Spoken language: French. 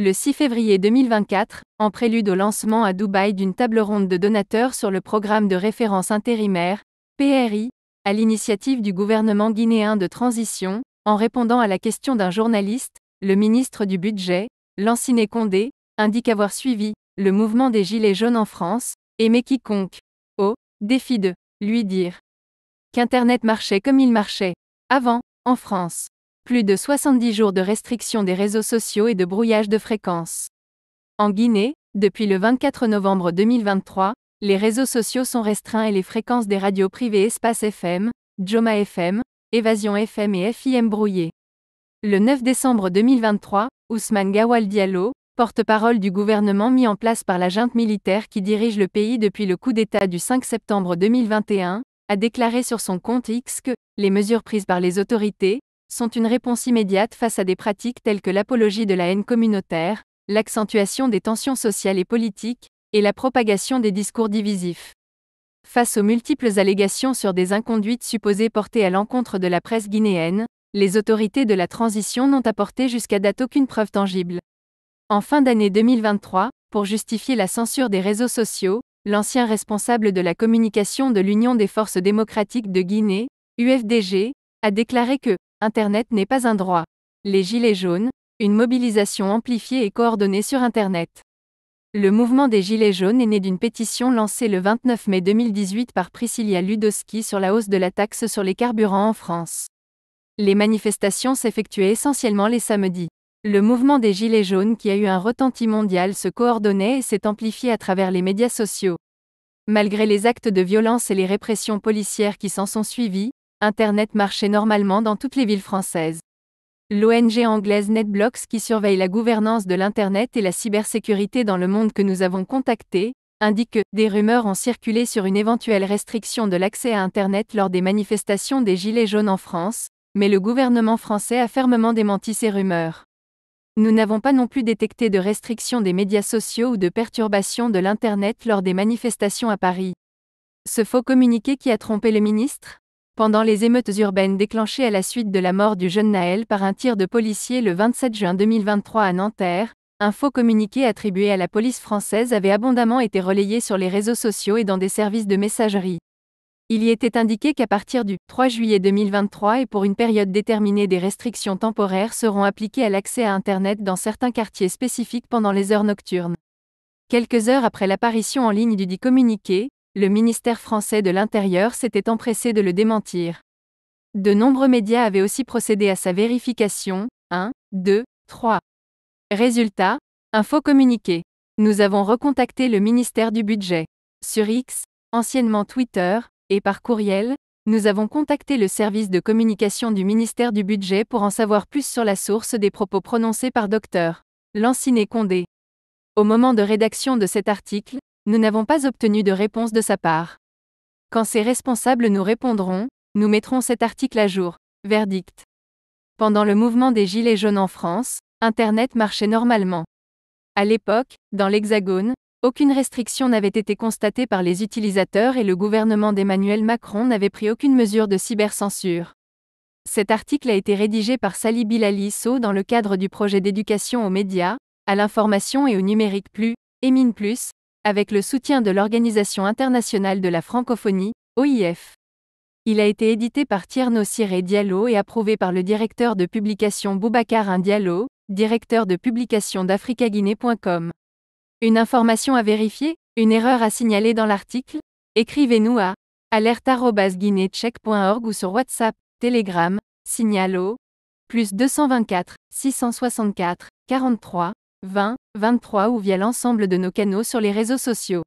Le 6 février 2024, en prélude au lancement à Dubaï d'une table ronde de donateurs sur le programme de référence intérimaire, PRI, à l'initiative du gouvernement guinéen de transition, en répondant à la question d'un journaliste, le ministre du Budget, Lanciné Condé, indique avoir suivi le mouvement des Gilets jaunes en France, et met quiconque au défi de lui dire qu'Internet marchait comme il marchait avant, en France. Plus de 70 jours de restriction des réseaux sociaux et de brouillage de fréquences. En Guinée, depuis le 24 novembre 2023, les réseaux sociaux sont restreints et les fréquences des radios privées Espace FM, Joma FM, Évasion FM et FIM brouillées. Le 9 décembre 2023, Ousmane Gawal Diallo, porte-parole du gouvernement mis en place par la junte militaire qui dirige le pays depuis le coup d'État du 5 septembre 2021, a déclaré sur son compte X que les mesures prises par les autorités, sont une réponse immédiate face à des pratiques telles que l'apologie de la haine communautaire, l'accentuation des tensions sociales et politiques, et la propagation des discours divisifs. Face aux multiples allégations sur des inconduites supposées portées à l'encontre de la presse guinéenne, les autorités de la transition n'ont apporté jusqu'à date aucune preuve tangible. En fin d'année 2023, pour justifier la censure des réseaux sociaux, l'ancien responsable de la communication de l'Union des forces démocratiques de Guinée, UFDG, a déclaré que Internet n'est pas un droit. Les Gilets jaunes, une mobilisation amplifiée et coordonnée sur Internet. Le mouvement des Gilets jaunes est né d'une pétition lancée le 29 mai 2018 par Priscilla Ludowski sur la hausse de la taxe sur les carburants en France. Les manifestations s'effectuaient essentiellement les samedis. Le mouvement des Gilets jaunes qui a eu un retenti mondial se coordonnait et s'est amplifié à travers les médias sociaux. Malgré les actes de violence et les répressions policières qui s'en sont suivis, Internet marchait normalement dans toutes les villes françaises. L'ONG anglaise NetBlocks qui surveille la gouvernance de l'Internet et la cybersécurité dans le monde que nous avons contacté, indique que des rumeurs ont circulé sur une éventuelle restriction de l'accès à Internet lors des manifestations des Gilets jaunes en France, mais le gouvernement français a fermement démenti ces rumeurs. Nous n'avons pas non plus détecté de restriction des médias sociaux ou de perturbation de l'Internet lors des manifestations à Paris. Ce faux communiqué qui a trompé le ministre pendant les émeutes urbaines déclenchées à la suite de la mort du jeune Naël par un tir de policier le 27 juin 2023 à Nanterre, un faux communiqué attribué à la police française avait abondamment été relayé sur les réseaux sociaux et dans des services de messagerie. Il y était indiqué qu'à partir du 3 juillet 2023 et pour une période déterminée, des restrictions temporaires seront appliquées à l'accès à Internet dans certains quartiers spécifiques pendant les heures nocturnes. Quelques heures après l'apparition en ligne du dit communiqué, le ministère français de l'Intérieur s'était empressé de le démentir. De nombreux médias avaient aussi procédé à sa vérification, 1, 2, 3. Résultat, un faux communiqué. Nous avons recontacté le ministère du Budget. Sur X, anciennement Twitter, et par courriel, nous avons contacté le service de communication du ministère du Budget pour en savoir plus sur la source des propos prononcés par Dr. Lanciné Condé. Au moment de rédaction de cet article, nous n'avons pas obtenu de réponse de sa part. Quand ses responsables nous répondront, nous mettrons cet article à jour. Verdict. Pendant le mouvement des Gilets jaunes en France, Internet marchait normalement. À l'époque, dans l'Hexagone, aucune restriction n'avait été constatée par les utilisateurs et le gouvernement d'Emmanuel Macron n'avait pris aucune mesure de cybercensure. Cet article a été rédigé par Sally Bilalisso dans le cadre du projet d'éducation aux médias, à l'information et au numérique plus, mine Plus, avec le soutien de l'Organisation internationale de la francophonie, OIF. Il a été édité par Tierno Siré Diallo et approuvé par le directeur de publication Boubacar Diallo, directeur de publication d'africaguinée.com. Une information à vérifier, une erreur à signaler dans l'article Écrivez-nous à alerte.guinéecheck.org ou sur WhatsApp, Telegram, Signalo, plus 224 664 43 20, 23 ou via l'ensemble de nos canaux sur les réseaux sociaux.